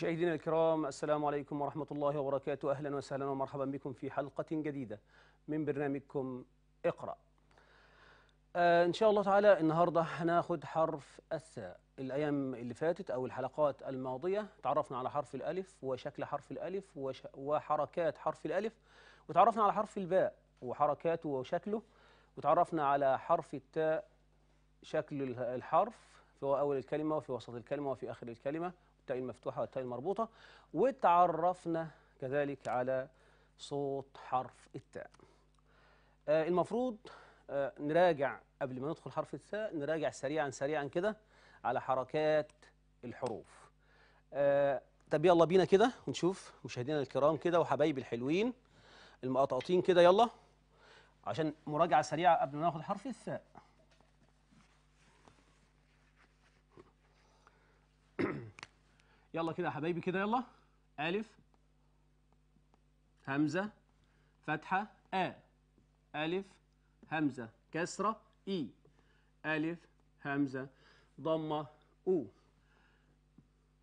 مشاهدينا الكرام السلام عليكم ورحمة الله وبركاته أهلا وسهلا ومرحبا بكم في حلقة جديدة من برنامجكم اقرأ آه إن شاء الله تعالى النهاردة هناخد حرف الثاء الأيام اللي فاتت أو الحلقات الماضية تعرفنا على حرف الألف وشكل حرف الألف وش وحركات حرف الألف وتعرفنا على حرف الباء وحركاته وشكله وتعرفنا على حرف التاء شكل الحرف في أول الكلمة وفي وسط الكلمة وفي آخر الكلمة التاء المفتوحة والتاء المربوطة وتعرفنا كذلك على صوت حرف التاء آه، المفروض آه، نراجع قبل ما ندخل حرف التاء نراجع سريعا سريعا كده على حركات الحروف آه، طب يلا بينا كده ونشوف مشاهدينا الكرام كده وحبايبي الحلوين المقطقطين كده يلا عشان مراجعة سريعة قبل ما ناخد حرف الثاء يلا كده يا حبايبي كده يلا ألف همزة فتحة آ ألف همزة كسرة إي ألف همزة ضمة أو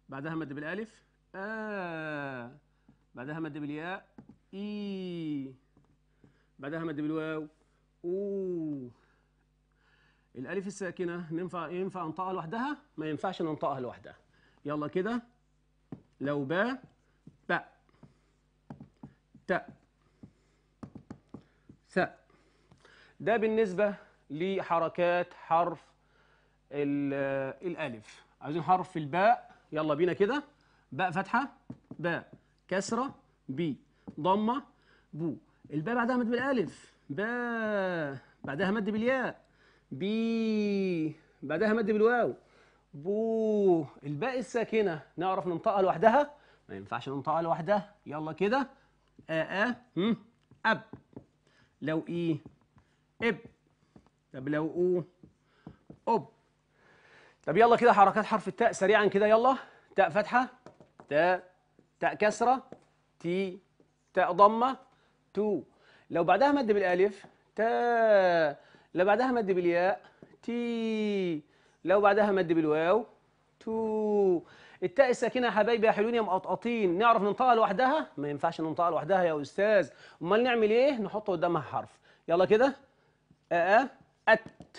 بعدها مد بالألف آ بعدها مد بالياء إي بعدها مد بالواو أو الألف الساكنة ينفع ينفع أنطقها لوحدها ما ينفعش ننطقها لوحدها يلا كده لو با ب ت ث ده بالنسبة لحركات حرف الألف عايزين حرف الباء يلا بينا كده باء فتحة باء كسرة بي ضمة بو الباء بعدها مد بالألف باء بعدها مد بالياء بي بعدها مد بالواو بو الباء الساكنه نعرف ننطقها لوحدها ما ينفعش ننطقها لوحدها يلا كده آ آ هم أب لو إي إب طب لو أو أب طب يلا كده حركات حرف التاء سريعا كده يلا تاء فتحة تاء تاء كسرة تي تاء ضمة تو لو بعدها مد بالألف تاء لو بعدها مد بالياء تي لو بعدها مد بالواو تو التاء الساكنه يا حبايبي يا حلوين يا مقطقطين نعرف ننطقها لوحدها ما ينفعش ننطقها لوحدها يا استاذ امال نعمل ايه نحط قدامها حرف يلا كده ا ات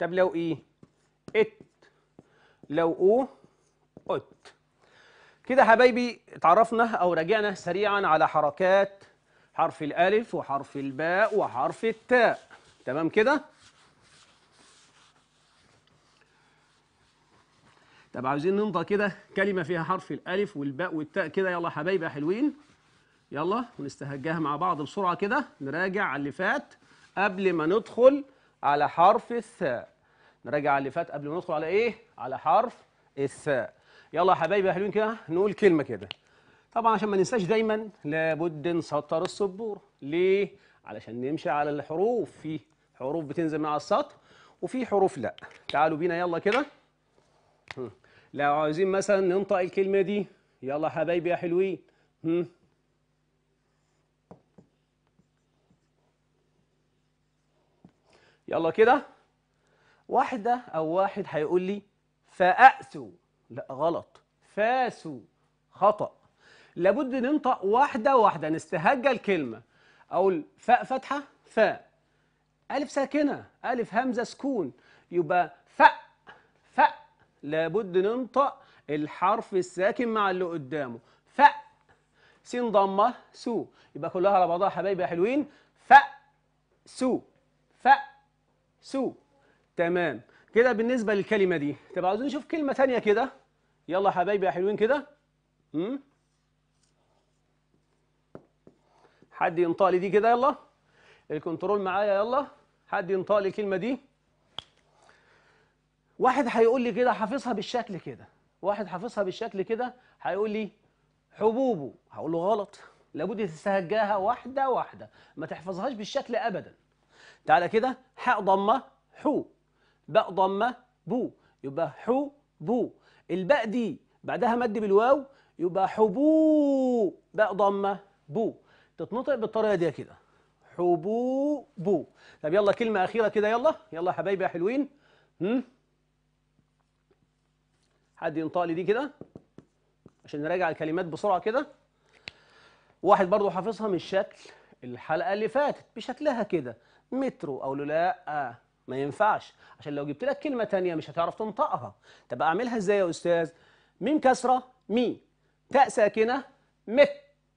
طب لو ايه ات لو او ات كده حبايبي اتعرفنا او راجعنا سريعا على حركات حرف الالف وحرف الباء وحرف التاء تمام كده طب عاوزين نمضى كده كلمة فيها حرف الألف والباء والتاء كده يلا حبايبي يا حلوين يلا ونستهجاها مع بعض بسرعة كده نراجع على اللي فات قبل ما ندخل على حرف الثاء نراجع على اللي فات قبل ما ندخل على إيه؟ على حرف الثاء يلا يا حبايبي يا حلوين كده نقول كلمة كده طبعا عشان ما ننساش دايما لابد نسطر السبورة ليه؟ علشان نمشي على الحروف في حروف بتنزل من على السطر وفي حروف لا تعالوا بينا يلا كده لو عايزين مثلا ننطق الكلمة دي يلا حبايبي يا حلوين هم؟ يلا كده واحدة أو واحد هيقول لي فاسوا لا غلط فاسوا خطأ لابد ننطق واحدة واحدة نستهجى الكلمة أقول فاء فتحة فاء ألف ساكنة ألف همزة سكون يبقى فأ لابد ننطق الحرف الساكن مع اللي قدامه ف س ضمه سو يبقى كلها على بعضها حبايبي يا حلوين ف سو ف سو تمام كده بالنسبه للكلمه دي طب عاوزين نشوف كلمه ثانيه كده يلا حبايبي يا حلوين كده امم حد ينطق لي دي كده يلا الكنترول معايا يلا حد ينطق لي الكلمه دي واحد هيقول لي كده حافظها بالشكل كده واحد حافظها بالشكل كده هيقول لي حبوبه هقول له غلط لابد تستهجاها واحده واحده ما تحفظهاش بالشكل ابدا تعالى كده حاء ضمه حو باء ضمه بو يبقى حو بو الباء دي بعدها مد بالواو يبقى حبو باء ضمه بو تتنطق بالطريقه دي كده حبو بو طب يلا كلمه اخيره كده يلا يلا يا حبايبي يا حلوين هم حد ينطق لي دي كده عشان نراجع الكلمات بسرعه كده واحد برضو حافظها من الشكل الحلقه اللي فاتت بشكلها كده مترو او لا آه، ما ينفعش عشان لو جبت لك كلمه تانية مش هتعرف تنطقها طب اعملها ازاي يا استاذ ميم كسره مي تاء ساكنه مت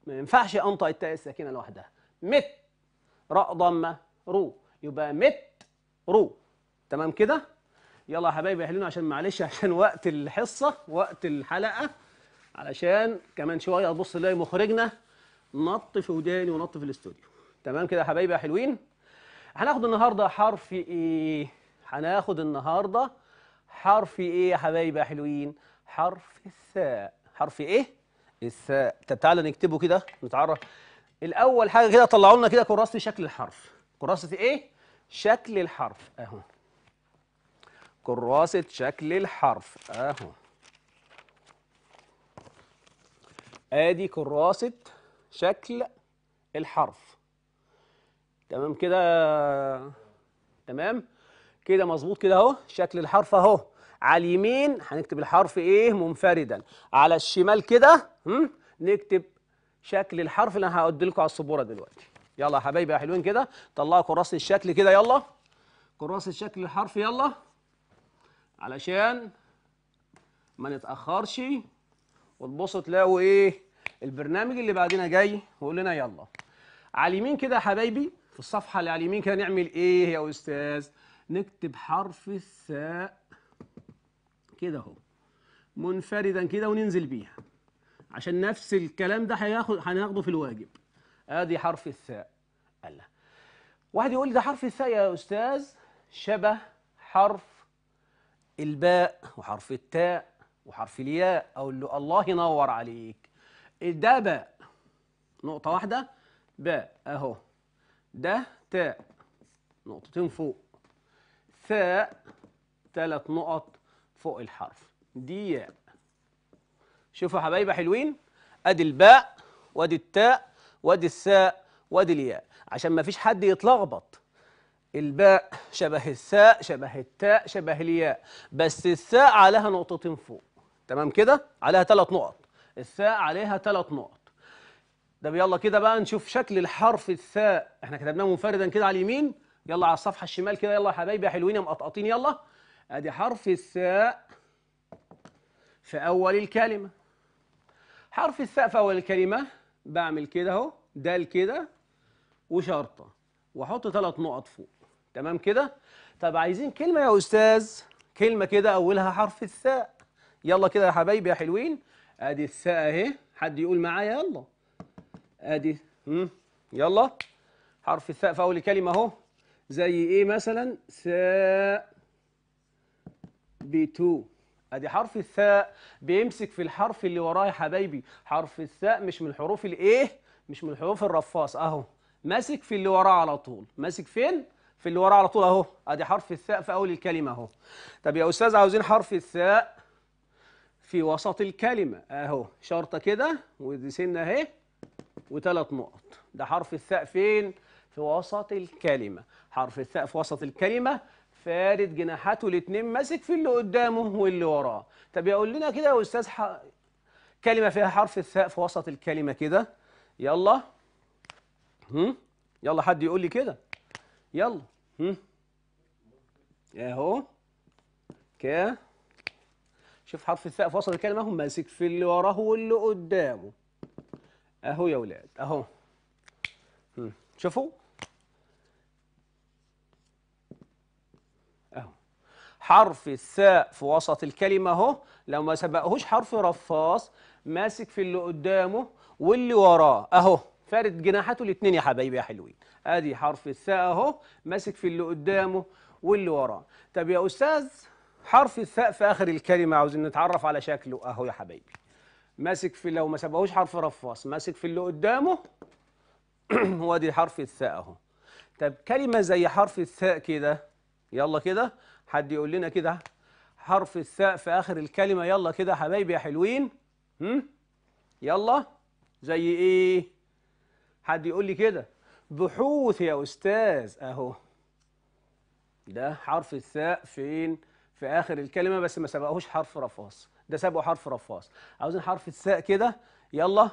ما ينفعش انطق التاء الساكنه لوحدها مت راء ضمه رو يبقى مت رو تمام كده يلا يا حبايبي اهلنا عشان معلش عشان وقت الحصه وقت الحلقه علشان كمان شويه ابص نلاقي مخرجنا نط في وداني ونط في الاستوديو تمام كده يا حبايبي يا حلوين هناخد النهارده حرف ايه هناخد النهارده حرف ايه يا حبايبي يا حلوين حرف الثاء حرف ايه الثاء طب تعالى نكتبه كده نتعرف الاول حاجه كده طلعوا لنا كده كراسه شكل الحرف كراسه ايه شكل الحرف اهو كراسة شكل الحرف اهو ادي كراسة شكل الحرف تمام كده تمام كده مظبوط كده اهو شكل الحرف اهو على اليمين هنكتب الحرف ايه منفردا على الشمال كده نكتب شكل الحرف اللي انا هأدي لكم على السبوره دلوقتي يلا يا حبايبي يا حلوين كده طلعوا كراسه الشكل كده يلا كراسه شكل الحرف يلا علشان ما نتاخرش وتبصوا تلاقوا ايه البرنامج اللي بعدنا جاي وقول لنا يلا على اليمين كده يا حبايبي في الصفحه اللي على اليمين كده نعمل ايه يا استاذ نكتب حرف الثاء كده اهو منفردا كده وننزل بيها عشان نفس الكلام ده هياخد هناخده في الواجب ادي حرف الثاء الله واحد يقول لي ده حرف الثاء يا استاذ شبه حرف الباء وحرف التاء وحرف الياء اقول له الله ينور عليك ده باء نقطه واحده باء اهو ده تاء نقطتين فوق ثاء ثلاث نقط فوق الحرف دي ياء شوفوا حبايبي حلوين ادي الباء وادي التاء وادي الساء وادي الياء عشان ما فيش حد يتلخبط الباء شبه الساء شبه التاء شبه الياء بس الساء عليها نقطتين فوق تمام كده عليها ثلاث نقط الساء عليها ثلاث نقط طب يلا كده بقى نشوف شكل الحرف الثاء احنا كتبناه منفردا كده على اليمين يلا على الصفحه الشمال كده يلا يا حبايبي يا حلوين يا مقطقطين يلا ادي حرف الثاء في اول الكلمه حرف الثاء في اول الكلمه بعمل كده اهو دال كده وشرطه واحط ثلاث نقط فوق تمام كده طب عايزين كلمة يا أستاذ كلمة كده أولها حرف الثاء يلا كده يا حبايبي يا حلوين أدي الثاء أهي حد يقول معايا يلا أدي مم. يلا حرف الثاء في أول كلمة أهو زي إيه مثلا ثاء بتو ادي حرف الثاء بيمسك في الحرف اللي وراه يا حبايبي حرف الثاء مش من الحروف الايه مش من الحروف الرفاص اهو ماسك في اللي وراه على طول ماسك فين في اللي وراه على طول اهو ادي حرف الثاء في اول الكلمه اهو طب يا استاذ عاوزين حرف الثاء في وسط الكلمه اهو شرطه كده ودي سنه اهي وثلاث نقط ده حرف الثاء فين في وسط الكلمه حرف الثاء في وسط الكلمه فارد جناحاته الاثنين ماسك في اللي قدامه واللي وراه طب يقول لنا كده يا استاذ ح... كلمه فيها حرف الثاء في وسط الكلمه كده يلا هم؟ يلا حد يقول لي كده يلا اهو ك شوف حرف الثاء في وسط الكلمه اهو ماسك في اللي وراه واللي قدامه اهو يا ولاد اهو hmm. شوفوا اهو حرف الثاء في وسط الكلمه اهو لو ما سبقهوش حرف رفاص ماسك في اللي قدامه واللي وراه اهو فارد جناحاته الاثنين يا حبايبي يا حلوين ادي حرف الثاء اهو ماسك في اللي قدامه واللي وراه طب يا استاذ حرف الثاء في اخر الكلمه عاوزين نتعرف على شكله اهو يا حبايبي ماسك في لو ما سبقوش حرف رفاص ماسك في اللي قدامه وادي حرف الثاء اهو طب كلمه زي حرف الثاء كده يلا كده حد يقول لنا كده حرف الثاء في اخر الكلمه يلا كده حبايبي يا حلوين هم يلا زي ايه حد يقول لي كده بحوث يا أستاذ أهو ده حرف الثاء فين في آخر الكلمة بس ما سبقهوش حرف رفاص ده سبقه حرف رفاص عاوزين حرف الثاء كده يلا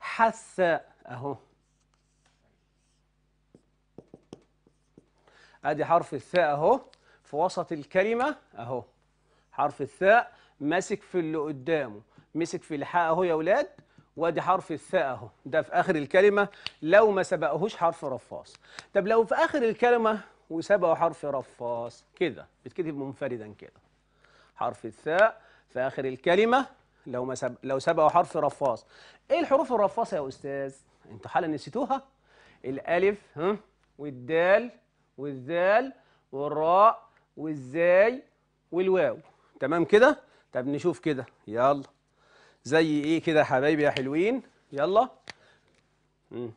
حث أهو ادي حرف الثاء اهو في وسط الكلمه اهو حرف الثاء ماسك في اللي قدامه مسك في الحاء اهو يا اولاد وادي حرف الثاء اهو ده في اخر الكلمه لو ما سبقهوش حرف رفاص طب لو في اخر الكلمه وسبقه حرف رفاص كده بتكتب منفردا كده حرف الثاء في اخر الكلمه لو ما سب... لو سبقه حرف رفاص ايه الحروف الرفاصه يا استاذ انتوا حالا نسيتوها الالف ها والدال والذال والراء والزاي والواو تمام كده طب نشوف كده يلا زي ايه كده يا حبايبي يا حلوين يلا مم.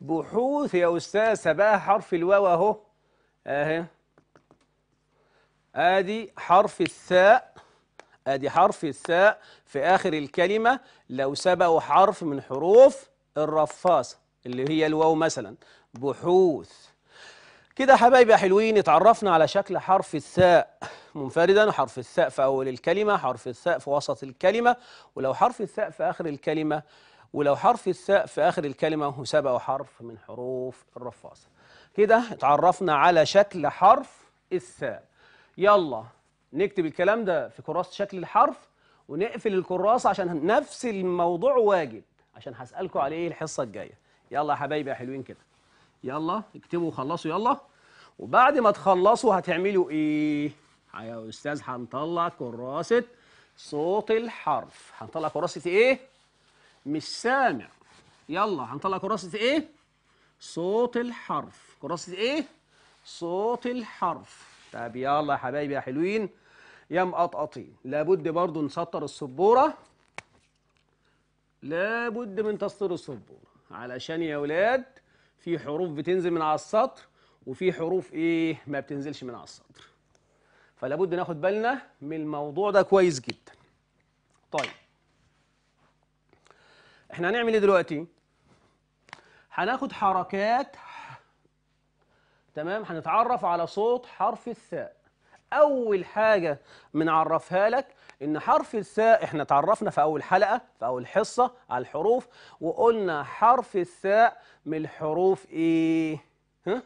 بحوث يا استاذ سبقها حرف الواو اهو اهي ادي حرف الثاء ادي حرف الثاء في اخر الكلمه لو سبقوا حرف من حروف الرفاصه اللي هي الواو مثلا بحوث كده حبايبي يا حلوين اتعرفنا على شكل حرف الثاء منفردا حرف الثاء في أول الكلمة حرف الثاء في وسط الكلمة ولو حرف الثاء في آخر الكلمة ولو حرف الثاء في آخر الكلمة هو حرف من حروف الرفاصة كده اتعرفنا على شكل حرف الثاء يلا نكتب الكلام ده في كراسة شكل الحرف ونقفل الكراسة عشان نفس الموضوع واجب عشان هسألكم عليه الحصة الجاية يلا يا حبايبي يا حلوين كده يلا اكتبوا وخلصوا يلا وبعد ما تخلصوا هتعملوا ايه يا استاذ هنطلع كراسه صوت الحرف هنطلع كراسه ايه مش سامع يلا هنطلع كراسه ايه صوت الحرف كراسه ايه صوت الحرف طب يلا يا حبايبي يا حلوين يا مقطقطين لابد برضو نسطر السبوره لابد من تسطير السبوره علشان يا اولاد في حروف بتنزل من على السطر وفي حروف ايه ما بتنزلش من على السطر فلا بد ناخد بالنا من الموضوع ده كويس جدا طيب احنا هنعمل ايه دلوقتي هناخد حركات تمام هنتعرف على صوت حرف الثاء اول حاجه بنعرفها لك ان حرف الثاء احنا تعرفنا في اول حلقه في اول حصه على الحروف وقلنا حرف الثاء من الحروف ايه ها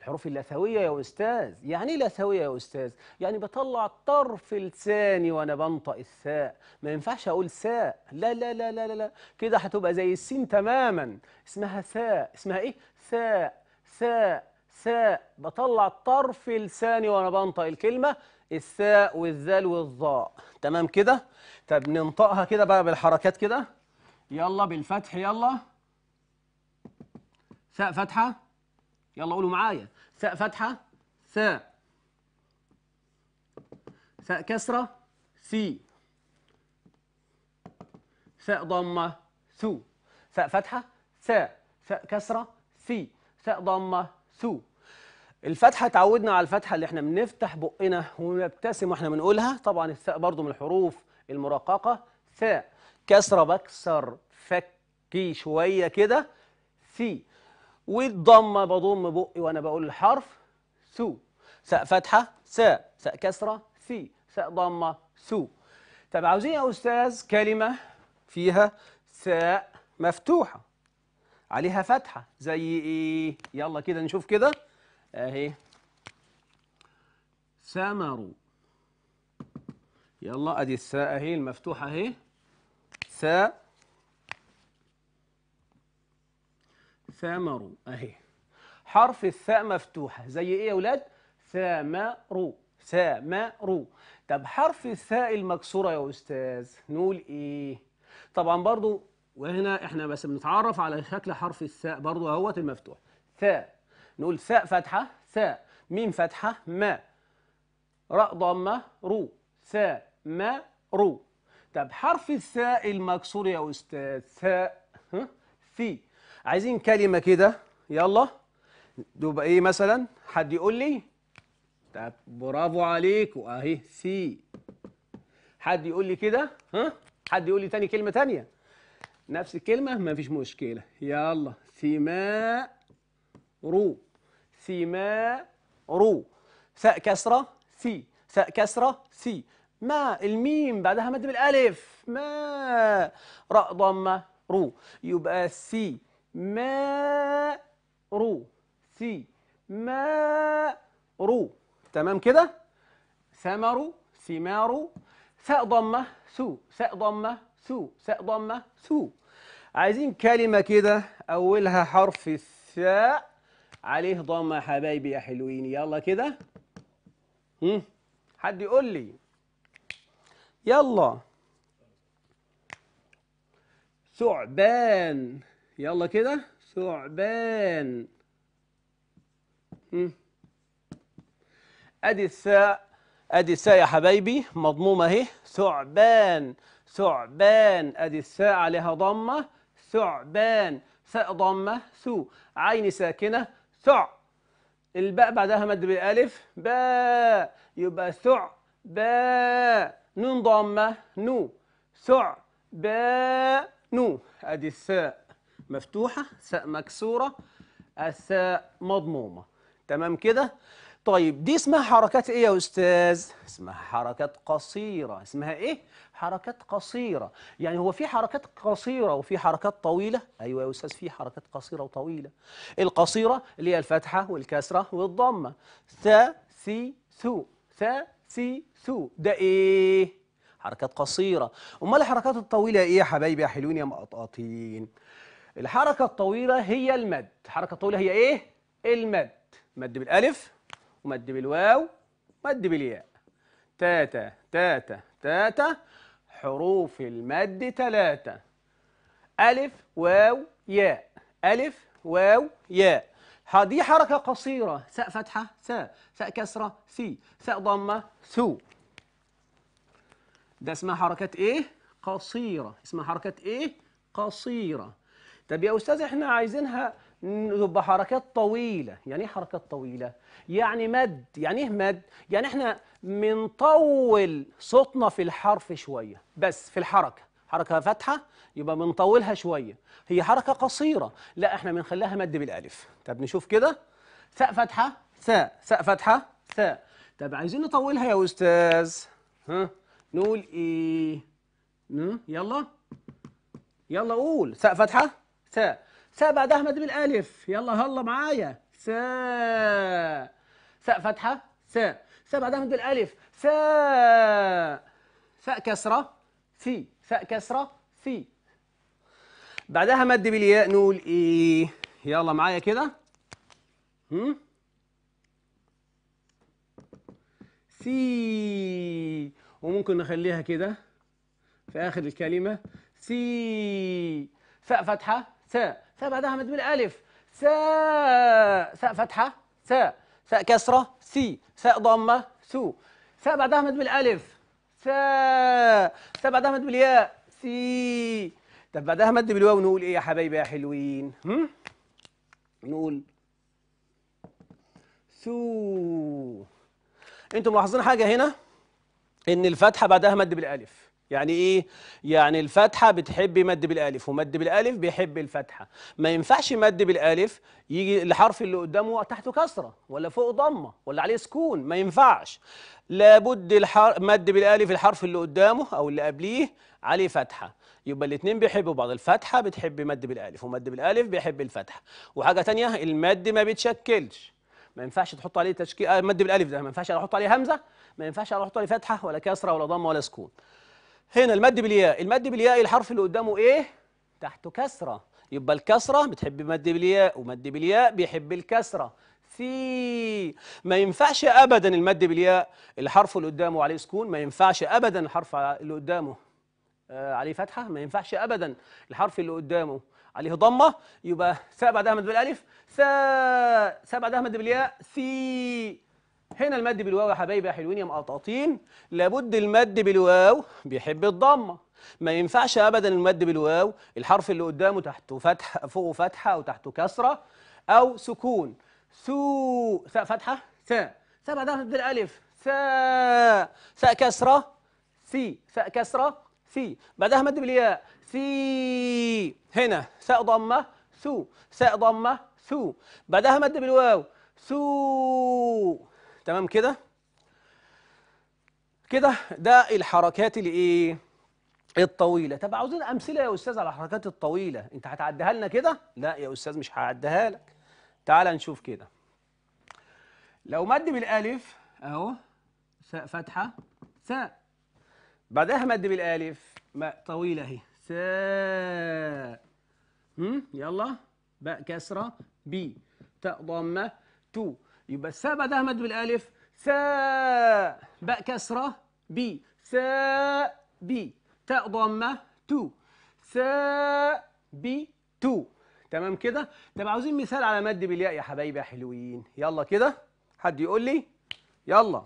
الحروف اللثوية يا أستاذ يعني إيه لثوية يا أستاذ؟ يعني بطلع طرف لساني وأنا بنطق الثاء ما ينفعش أقول ساء لا لا لا لا لا كده هتبقى زي السين تماما اسمها ثاء اسمها إيه؟ ثاء ثاء ثاء بطلع طرف لساني وأنا بنطق الكلمة الثاء والذال والظاء تمام كده؟ طب ننطقها كده بقى بالحركات كده يلا بالفتح يلا ثاء فتحة يلا قولوا معايا ثاء فتحة ثاء ثاء كسرة سي ثاء ضمة ثو ثاء فتحة ثاء ثاء كسرة سي ثاء ضمة ثو الفتحة تعودنا على الفتحة اللي احنا بنفتح بقنا ونبتسم واحنا بنقولها طبعا الثاء برضو من الحروف المرققة ثاء كسرة بكسر فكي شوية كده ثي والضمه بضم بقي وانا بقول الحرف سو ساء فتحه ساء ساء كسره سي ساء ضمه سو طب عاوزين يا استاذ كلمه فيها ساء مفتوحه عليها فتحه زي ايه يلا كده نشوف كده اهي سمروا يلا ادي الساء اهي المفتوحه اهي ساء ثمر اهي حرف الثاء مفتوحة زي ايه يا ولاد ثمر ثمر طب حرف الثاء المكسورة يا أستاذ نقول ايه طبعا برضو وهنا احنا بس بنتعرف على شكل حرف الثاء برضو اهوت المفتوح ثاء نقول ثاء فتحة ثاء ميم فتحة ما راء ضمة رو ثاء ما رو طب حرف الثاء المكسور يا أستاذ ثاء ثي عايزين كلمة كده يلا دوب ايه مثلا حد يقول لي طب برافو عليك واهي سي حد يقول لي كده ها حد يقول لي تاني كلمة تانية نفس الكلمة ما فيش مشكلة يلا سماء رو سماء رو ساء كسرة سي ساء كسرة سي ما الميم بعدها مد بالالف ما راء ضمة رو يبقى سي رو سي رو تمام كده ثمر ثمار ساء ضمه سو ساء ضمه سو ساء ضمه سو عايزين كلمه كده اولها حرف الثاء عليه ضمه يا حبايبي يا حلوين يلا كده حد يقول لي يلا ثعبان يلا كده ثعبان ادي الثاء ادي الثاء يا حبايبي مضمومه اهي ثعبان ثعبان ادي الثاء عليها ضمه ثعبان ثاء ضمه ثو عين ساكنه ثع الباء بعدها مد بالالف باء يبقى ثع باء نون ضمه نو ثع باء نو ادي الثاء مفتوحة ساء مكسورة الساء مضمومة تمام كده طيب دي اسمها حركات ايه يا استاذ اسمها حركات قصيره اسمها ايه حركات قصيره يعني هو في حركات قصيره وفي حركات طويله ايوه يا استاذ في حركات قصيره وطويله القصيره اللي هي الفتحه والكسره والضمه ثا سي ثو ثا سي ثو ده ايه حركات قصيره امال الحركات الطويله ايه يا حبايبي يا حلوين يا مقطقطين الحركة الطويلة هي المد الحركة الطويلة هي إيه؟ المد مد بالألف ومد بالواو مد بالياء تاتا تاتا تاتا حروف المد تلاتة ألف واو ياء ألف واو ياء دي حركة قصيرة ساء فتحة ساء ساء كسرة سي ساء ضمة ثو ده اسمها حركة إيه؟ قصيرة اسمها حركة إيه؟ قصيرة طب يا أستاذ إحنا عايزينها تبقى حركات طويلة يعني إيه حركات طويلة؟ يعني مد يعني إيه مد؟ يعني إحنا بنطول صوتنا في الحرف شوية بس في الحركة حركة فاتحة يبقى بنطولها شوية هي حركة قصيرة لا إحنا بنخليها مد بالألف طب نشوف كده ثاء فاتحة ثاء ثاء فاتحة ثاء طب عايزين نطولها يا أستاذ ها نقول إيه؟ يلا يلا قول ثاء فاتحة ساء ساء بعد أحمد بالألف يلا هلا معايا ساء ساء فتحة ساء ساء بعد أحمد بالألف ساء ساء كسرة في ساء كسرة في بعدها مد بالياء نقول إيه يلا معايا كده هم سي وممكن نخليها كده في آخر الكلمة سي فاء فتحة ساء ساء بعدها مد بالالف ساء ساء فتحة ساء ساء كسرة سي ساء ضمة سو ساء بعدها مد بالألف ساء ساء بعدها مد بالياء سي طب بعدها مد بالواو نقول إيه يا حبايبي يا حلوين هم؟ نقول سو انتوا ملاحظين حاجة هنا إن الفتحة بعدها مد بالألف يعني ايه يعني الفتحه بتحب مد بالالف ومد بالالف بيحب الفتحه ما ينفعش مد بالالف يجي الحرف اللي قدامه تحته كسره ولا فوق ضمه ولا عليه سكون ما ينفعش لابد الحر... مد بالالف الحرف اللي قدامه او اللي قبليه عليه فتحه يبقى الاثنين بيحبوا بعض الفتحه بتحب مد بالالف ومد بالالف بيحب الفتحه وحاجه ثانيه المد ما بيتشكلش ما ينفعش تحط عليه تشكيل آه، مد بالالف ده ما ينفعش احط عليه همزه ما ينفعش احط عليه فتحه ولا كسره ولا ضمه ولا سكون هنا المد بالياء المد بالياء الحرف اللي قدامه ايه تحته كسره يبقى الكسره بتحب مد بالياء ومد بالياء بيحب الكسره في ما ينفعش ابدا المد بالياء الحرف اللي قدامه عليه سكون ما ينفعش ابدا الحرف اللي قدامه آه، عليه فتحه ما ينفعش ابدا الحرف اللي قدامه عليه ضمه يبقى ساء بعدها مد بالالف ساء ساء بعدها مد بالياء ثي هنا المد بالواو يا حبايبي يا حلوين يا مقطاطين لابد المد بالواو بيحب الضمه ما ينفعش ابدا المد بالواو الحرف اللي قدامه تحته فتحه فوقه فتحه او تحته كسره او سكون سو ثاء فتحه ثاء ثاء بعدها بالالف ثاء ثاء كسره ثي ثاء كسره ثي بعدها مد بالياء ثي هنا ثاء ضمه ثو ثاء ضمه ثو بعدها مد بالواو ثو تمام كده كده ده الحركات الايه الطويله طب عاوزين امثله يا استاذ على الحركات الطويله انت هتعديها لنا كده لا يا استاذ مش هعديها لك تعال نشوف كده لو مد بالالف اهو ساء فتحه ساء بعدها مد بالالف ماء طويله اهي ساء يلا باء كسره بي تاء ضمه تو يبقى سا بعدها مد بالالف سا باء كسره بي سا بي تاء ضمه تو سا بي تو تمام كده طب عاوزين مثال على مد بالياء يا حبايبي يا حلوين يلا كده حد يقول لي يلا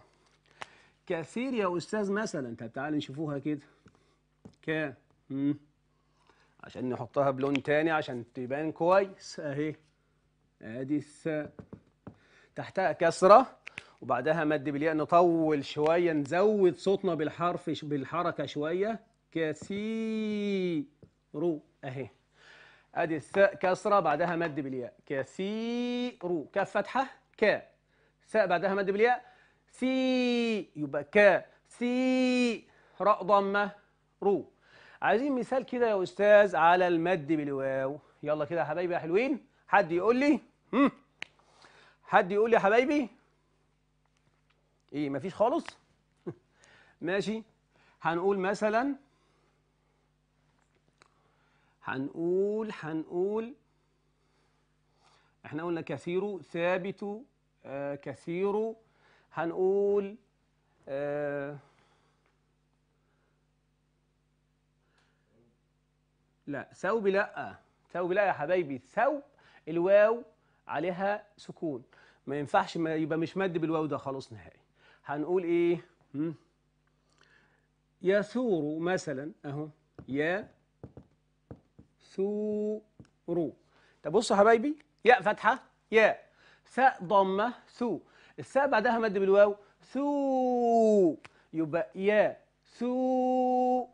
كثير يا استاذ مثلا طب تعالى نشوفوها كده ك عشان نحطها بلون تاني عشان تبان كويس اهي ادي الساء تحتها كسرة وبعدها مد بالياء نطول شوية نزود صوتنا بالحرف بالحركة شوية كثيرو أهي أدي الثاء كسرة بعدها مد بالياء كثيرو كاف فتحة كا ساء بعدها مد بالياء سي يبقى كا سي راء ضمة رو عايزين مثال كده يا أستاذ على المد بالواو يلا كده يا حبايبي يا حلوين حد يقول لي هم حد يقول يا حبايبي ايه مفيش خالص ماشي هنقول مثلا هنقول هنقول احنا قلنا كثير ثابت آه كثير هنقول آه لا ثوب لا ثوب لا يا حبايبي ثوب الواو عليها سكون ما ينفعش ما يبقى مش مد بالواو ده خلاص نهائي هنقول ايه يثور مثلا اهو يا ثورو طب بصوا يا حبايبي ياء فتحه ياء ثاء ضمه ثو الثاء بعدها مد بالواو ثو يبقى يا ثو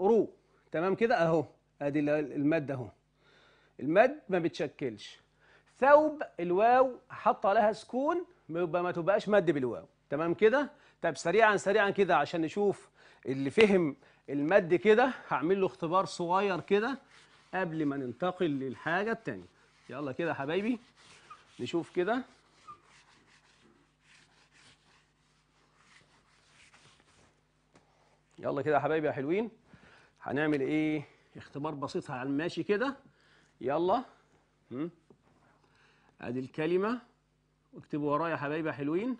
رو تمام كده اهو ادي المد اهو المد ما بتشكلش ثوب الواو حط لها سكون يبقى ما تبقاش مد بالواو تمام كده طب سريعا سريعا كده عشان نشوف اللي فهم المد كده هعمل له اختبار صغير كده قبل ما ننتقل للحاجه الثانيه يلا كده يا حبايبي نشوف كده يلا كده يا حبايبي يا حلوين هنعمل ايه اختبار بسيط على الماشي كده يلا هم. ادي الكلمه اكتبوا ورايا يا حبايبي حلوين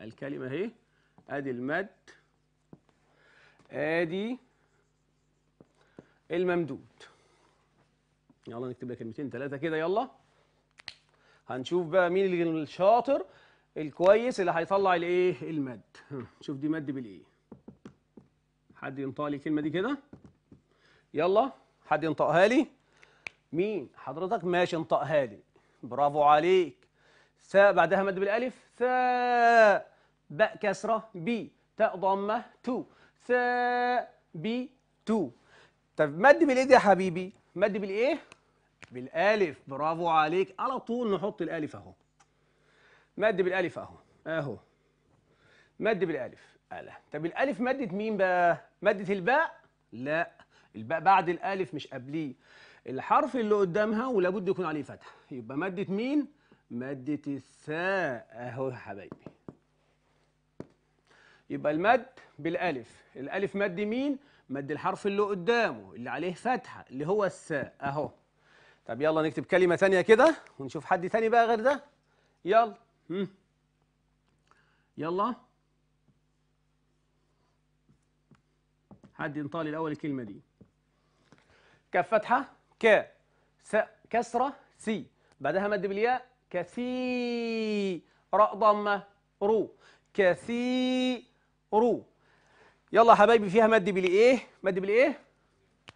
الكلمه اهي ادي المد ادي الممدود يلا نكتب لك كلمتين ثلاثه كده يلا هنشوف بقى مين الشاطر الكويس اللي هيطلع الايه المد شوف دي مد بالايه حد ينطق لي الكلمه دي كده يلا حد ينطقها لي مين حضرتك ماشي انطقها لي برافو عليك ثاء بعدها مد بالالف ثاء باء كسره بي تاء ضمه تو ثاء بي تو طب مد بالايه يا حبيبي مد بالايه بالالف برافو عليك على طول نحط الالف اهو مد بالالف اهو اهو مد بالالف الا طب الالف مدت مين بقى مدت الباء لا الباء بعد الالف مش قبليه الحرف اللي قدامها ولابد يكون عليه فتحه يبقى ماده مين ماده الساء اهو يا حبايبي يبقى المد بالالف الالف مد مين مد الحرف اللي قدامه اللي عليه فتحه اللي هو الساء اهو طب يلا نكتب كلمه ثانيه كده ونشوف حد ثاني بقى غير ده يلا هم. يلا حد ينطالي الاول الكلمه دي كف فتحه ك س كسرة سي بعدها مد بالياء كثي راء ضمة رو كثي رو يلا يا حبايبي فيها مد بالايه مد بالايه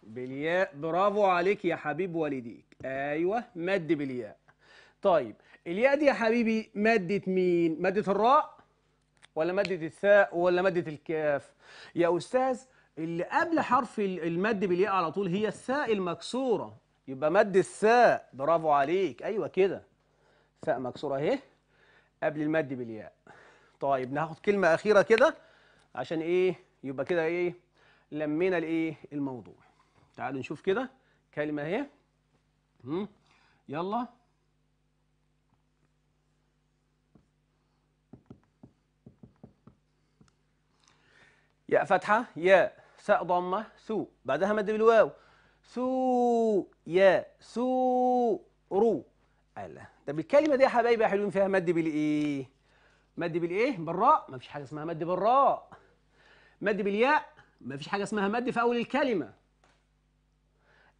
بالياء برافو عليك يا حبيب والديك ايوه مد بالياء طيب الياء دي يا حبيبي مادة مين مادة الراء ولا مادة الثاء ولا مادة الكاف يا أستاذ اللي قبل حرف المد بالياء على طول هي الساء المكسوره يبقى مد الساء برافو عليك ايوه كده ساء مكسوره اهي قبل المد بالياء طيب ناخد كلمه اخيره كده عشان ايه يبقى كده ايه لمينا الايه الموضوع تعالوا نشوف كده كلمه اهي يلا ياء فتحه ياء ساء ضمة سو بعدها مد بالواو سو يا سو رو ألا طب الكلمة دي يا حبايبي يا حلوين فيها مد بالإيه؟ مد بالإيه؟ بالراء مفيش حاجة اسمها مد بالراء مد بالياء مفيش حاجة اسمها مد في أول الكلمة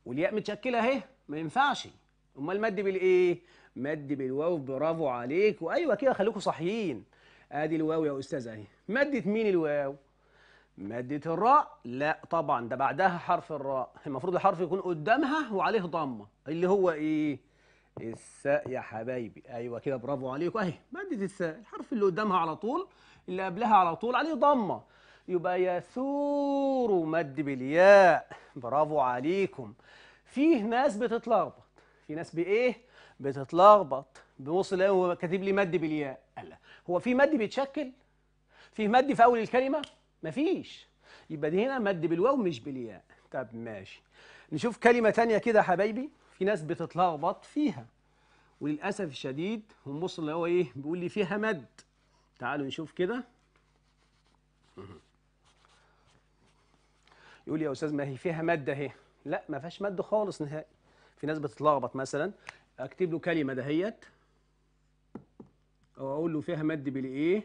والياء متشكلة أهي ما ينفعش أمال مد بالإيه؟ مد بالواو برافو عليك وأيوه كده خليكم صحيين ادي الواو يا استاذ اهي مدت مين الواو مادة الراء لا طبعا ده بعدها حرف الراء المفروض الحرف يكون قدامها وعليه ضمة اللي هو ايه الساء يا حبايبي ايوه كده برافو عليكم اهي مادة الساء الحرف اللي قدامها على طول اللي قبلها على طول عليه ضمة يبقى يسور مد بالياء برافو عليكم فيه ناس بتتلخبط في ناس بايه بتتلخبط ببص هو كاتب لي مد بالياء لا هو في مد بيتشكل في مد في اول الكلمه مفيش يبقى دي هنا مد بالواو مش بالياء طب ماشي نشوف كلمة تانية كده يا حبايبي في ناس بتتلخبط فيها وللأسف الشديد هنبص اللي هو إيه بيقول لي فيها مد تعالوا نشوف كده يقول لي يا أستاذ ما هي فيها مد أهي لا ما فيهاش مد خالص نهائي في ناس بتتلخبط مثلا أكتب له كلمة دهيت أو أقول له فيها مد بالإيه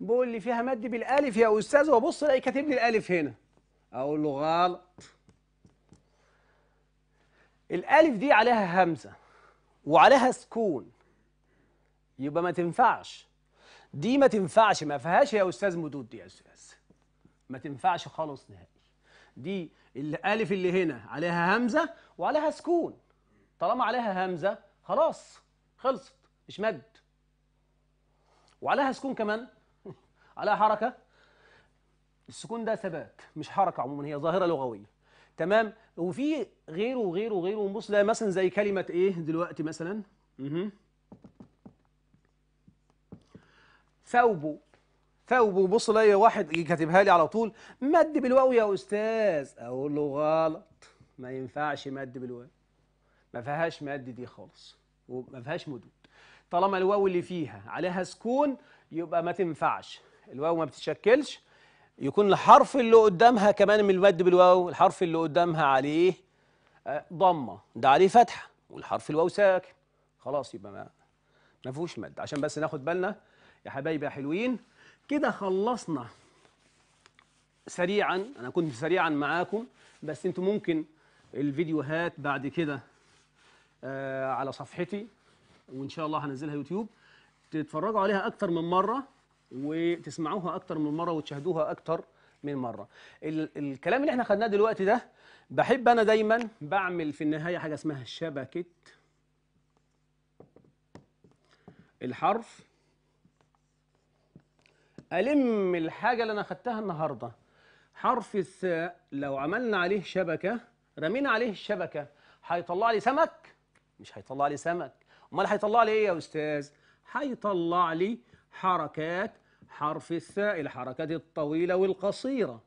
بقول لي فيها مد بالالف يا استاذ وابص الاقي كاتب لي الالف هنا اقول له غلط الالف دي عليها همزه وعليها سكون يبقى ما تنفعش دي ما تنفعش ما فيهاش يا استاذ مدود دي يا استاذ ما تنفعش خالص نهائي دي الالف اللي هنا عليها همزه وعليها سكون طالما عليها همزه خلاص خلصت مش مد وعليها سكون كمان على حركة السكون ده ثبات مش حركة عموما هي ظاهرة لغوية تمام وفي غيره وغيره وغيره نبص لها مثلا زي كلمة ايه دلوقتي مثلا ثوبه ثوبه بص ليا واحد كاتبها لي على طول مد بالواو يا استاذ اقول له غلط ما ينفعش مد بالواو ما فيهاش مد دي خالص وما فيهاش مدود طالما الواو اللي فيها عليها سكون يبقى ما تنفعش الواو ما بتتشكلش يكون الحرف اللي قدامها كمان من المد بالواو الحرف اللي قدامها عليه آه، ضمه ده عليه فتحه والحرف الواو ساكن خلاص يبقى ما ما فيهوش مد عشان بس ناخد بالنا يا حبايبي يا حلوين كده خلصنا سريعا انا كنت سريعا معاكم بس انتوا ممكن الفيديوهات بعد كده آه، على صفحتي وان شاء الله هنزلها يوتيوب تتفرجوا عليها اكتر من مره وتسمعوها اكتر من مره وتشاهدوها اكتر من مره ال الكلام اللي احنا خدناه دلوقتي ده بحب انا دايما بعمل في النهايه حاجه اسمها شبكه الحرف الم الحاجه اللي انا خدتها النهارده حرف الثاء لو عملنا عليه شبكه رمينا عليه الشبكه هيطلع لي سمك مش هيطلع لي سمك امال هيطلع لي ايه يا استاذ هيطلع لي حركات حرف الثاء الحركات الطويلة والقصيرة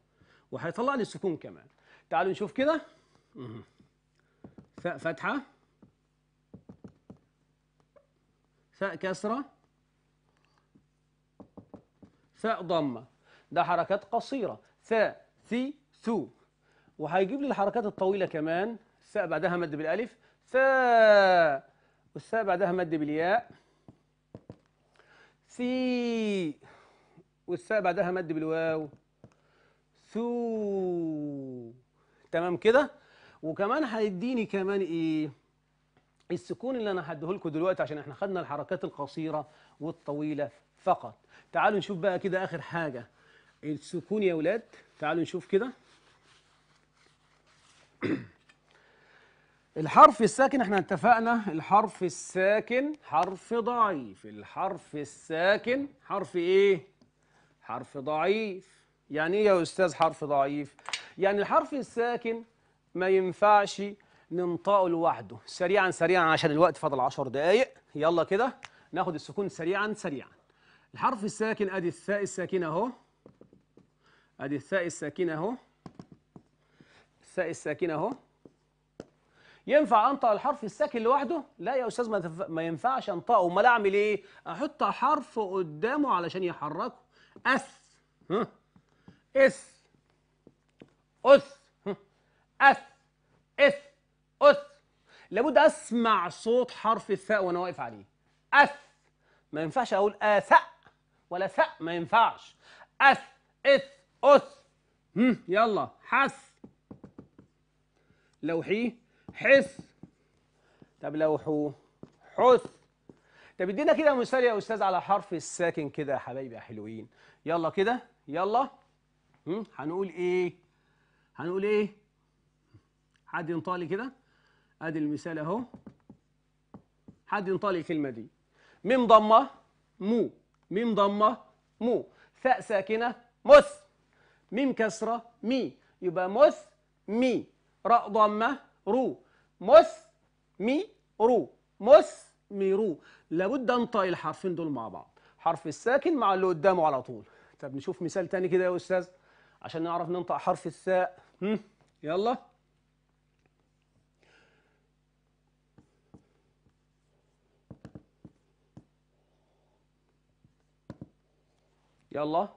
وهيطلع لي السكون كمان تعالوا نشوف كده ثاء فتحة ثاء كسرة ثاء ضمة ده حركات قصيرة ثاء ثي ثو وهيجيب لي الحركات الطويلة كمان الثاء بعدها مد بالألف ثاء والثاء بعدها مد بالياء سي والساء بعدها مد بالواو سو تمام كده وكمان هيديني كمان ايه السكون اللي انا هديه لكم دلوقتي عشان احنا خدنا الحركات القصيره والطويله فقط تعالوا نشوف بقى كده اخر حاجه السكون يا ولاد تعالوا نشوف كده الحرف الساكن احنا اتفقنا الحرف الساكن حرف ضعيف الحرف الساكن حرف ايه حرف ضعيف يعني ايه يا استاذ حرف ضعيف يعني الحرف الساكن ما ينفعش ننطقه لوحده سريعا سريعا عشان الوقت فاضل 10 دقايق يلا كده ناخد السكون سريعا سريعا الحرف الساكن ادي الثاء الساكنه اهو ادي الثاء الساكنه اهو الثاء الساكنه اهو ينفع انطق الحرف الساكن لوحده لا يا استاذ ما, تف... ما ينفعش انطقه امال اعمل ايه احط حرف قدامه علشان يحركه اس ها اس اس اس اس اس لابد اسمع صوت حرف الثاء وانا واقف عليه اس ما ينفعش اقول اس ولا ثاء ما ينفعش اس اس اس يلا حس لوحيه حس طب لو حو حس طب ادينا كده مثال يا استاذ على حرف الساكن كده يا حبايبي يا حلوين يلا كده يلا هنقول ايه هنقول ايه حد ينطالي كده ادي المثال اهو حد ينطالي الكلمه دي ميم ضمه مو ميم ضمه مو ثاء ساكنه مس ميم كسره مي يبقى مس مي راء ضمه رو رو مي مس مي رو لابد انطق الحرفين دول مع بعض حرف الساكن مع اللي قدامه على طول طب نشوف مثال تاني كده يا استاذ عشان نعرف ننطق حرف هم؟ يلا يلا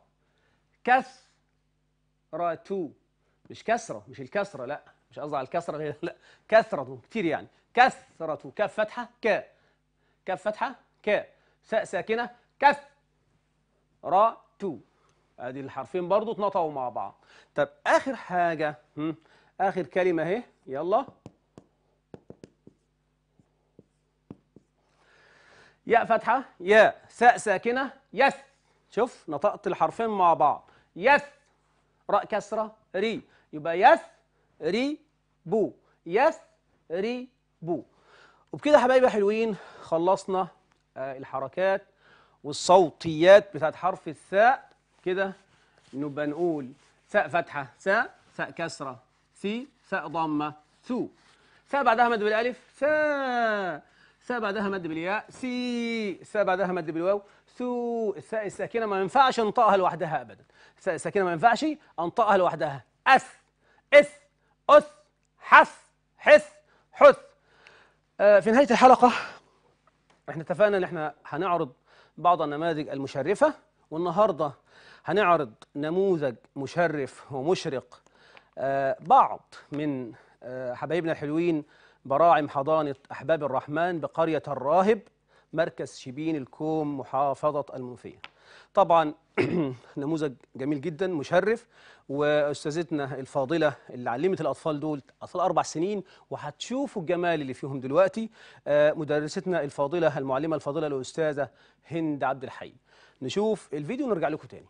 كسرة مش كسرة مش الكسرة لا مش قصدي على الكسره لا كثره كتير يعني كثره كاف فتحه ك كاف فتحه ك ساء ساكنه كف را تو ادي الحرفين برضو اتنطقوا مع بعض طب اخر حاجه اخر كلمه اهي يلا ياء فتحه ياء ساء ساكنه يس شوف نطقت الحرفين مع بعض يس راء كسره ري يبقى يس ري بو يسري بو وبكده يا حبايبي حلوين خلصنا آه، الحركات والصوتيات بتاعت حرف الثاء كده نبقى نقول ثاء فتحه ثاء ثاء كسره ثي ثاء ضمه ثو ثاء بعدها مد بالالف ثاء ثاء بعدها مد بالياء سي ثاء بعدها مد بالواو ثو الثاء الساكنه ما ينفعش انطقها لوحدها ابدا الثاء الساكنه ما ينفعش انطقها لوحدها اس اس اس حث حث حث آه، في نهاية الحلقة احنا اتفقنا ان احنا هنعرض بعض النماذج المشرفة والنهاردة هنعرض نموذج مشرف ومشرق آه، بعض من آه، حبايبنا الحلوين براعم حضانة أحباب الرحمن بقرية الراهب مركز شبين الكوم محافظة المنوفية طبعا نموذج جميل جدا مشرف واستاذتنا الفاضله اللي علمت الاطفال دول اطفال اربع سنين وهتشوفوا الجمال اللي فيهم دلوقتي آه، مدرستنا الفاضله المعلمه الفاضله الاستاذه هند عبد الحي نشوف الفيديو ونرجع لكم تاني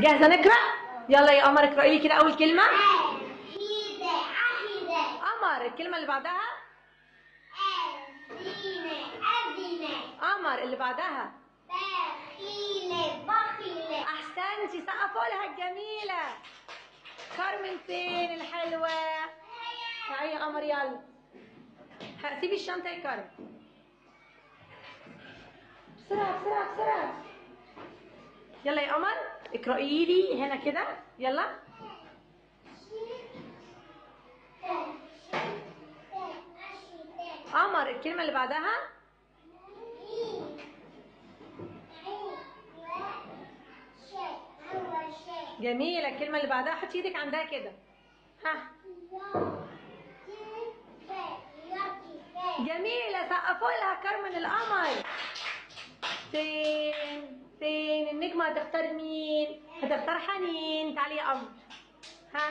جاهزه نقرا يلا يا قمر اقراي لي كده اول كلمه قمر الكلمه اللي بعدها قمر اللي بعدها بخيل بخيل احسنتي سقفوا لها الجميله كارمن فين الحلوه تعالي يا قمر يلا سيبي الشنطه يا كارم بسرعه بسرعه بسرعه يلا يا قمر اقرأي لي هنا كده يلا قمر الكلمة اللي بعدها جميلة الكلمة اللي بعدها حطي ايدك عندها كده ها جميلة سقفوا لها كارمن القمر فين فين النجمة هتختار مين هتختار حنين تعالي يا قمر ها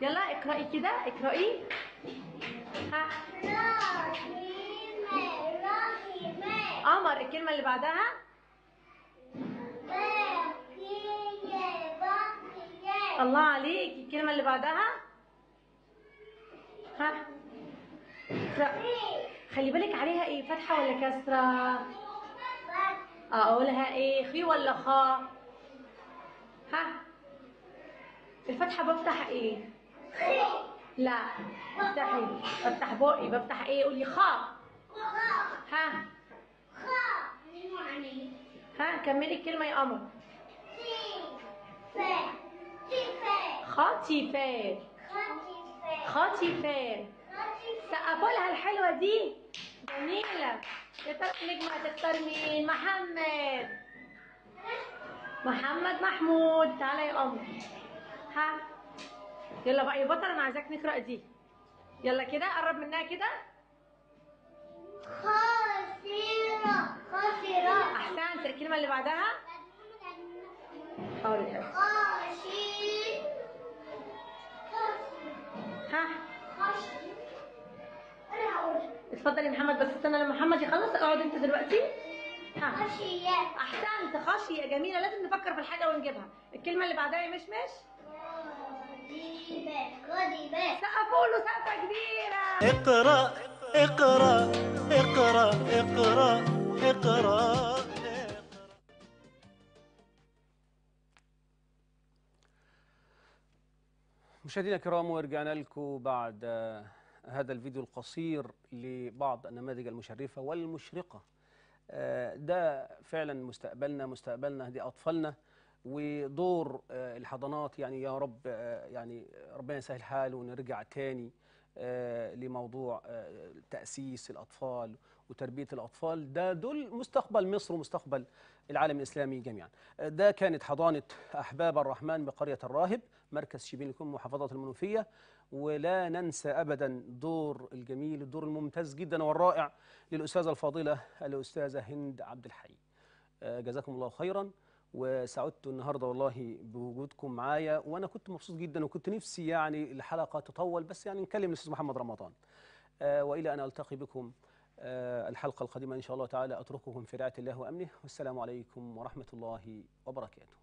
يلا اقرأي كده اقرأي ها قمر الكلمة اللي بعدها الله عليك الكلمة اللي بعدها ها خلي بالك عليها ايه فتحة ولا كسرة اقولها ايه خي ولا خا ها الفتحه بفتح ايه خي لا افتحي افتح إيه؟ بقي بفتح ايه قولي خا ها خا ها كملي الكلمه يا قمر خاطفة خاطفة خاطفة سقفولها الحلوة دي جميلة نجمة هتختار مين؟ محمد محمد محمود تعالى يا قمر ها يلا بقى يا بطل انا عايزاك نقرا دي يلا كده قرب منها كده خسيرة خسيرة احسنت الكلمة اللي بعدها حاول خاشي ها انا اتفضل يا محمد بس استنى لما محمد يخلص اقعد انت دلوقتي خشيه احسنت خشيه جميله لازم نفكر في الحاجه ونجيبها الكلمه اللي بعدها يا مشمش خدي بالك خدي بالك له سقفه كبيره اقرا اقرا اقرا اقرا اقرا مشاهدينا الكرام ورجعنا لكم بعد هذا الفيديو القصير لبعض النماذج المشرفة والمشرقة آه، ده فعلا مستقبلنا مستقبلنا دي أطفالنا ودور آه، الحضانات يعني يا رب آه، يعني ربنا يسهل حاله ونرجع تاني لموضوع تأسيس الأطفال وتربية الأطفال ده دول مستقبل مصر ومستقبل العالم الإسلامي جميعا ده كانت حضانة أحباب الرحمن بقرية الراهب مركز شبين محافظة المنوفية ولا ننسى أبدا دور الجميل الدور الممتاز جدا والرائع للأستاذة الفاضلة الأستاذة هند عبد الحي آه، جزاكم الله خيرا وسعدت النهارده والله بوجودكم معايا وانا كنت مبسوط جدا وكنت نفسي يعني الحلقه تطول بس يعني نكلم الاستاذ محمد رمضان آه، والى ان التقي بكم آه، الحلقه القادمه ان شاء الله تعالى اترككم في رعايه الله وامنه والسلام عليكم ورحمه الله وبركاته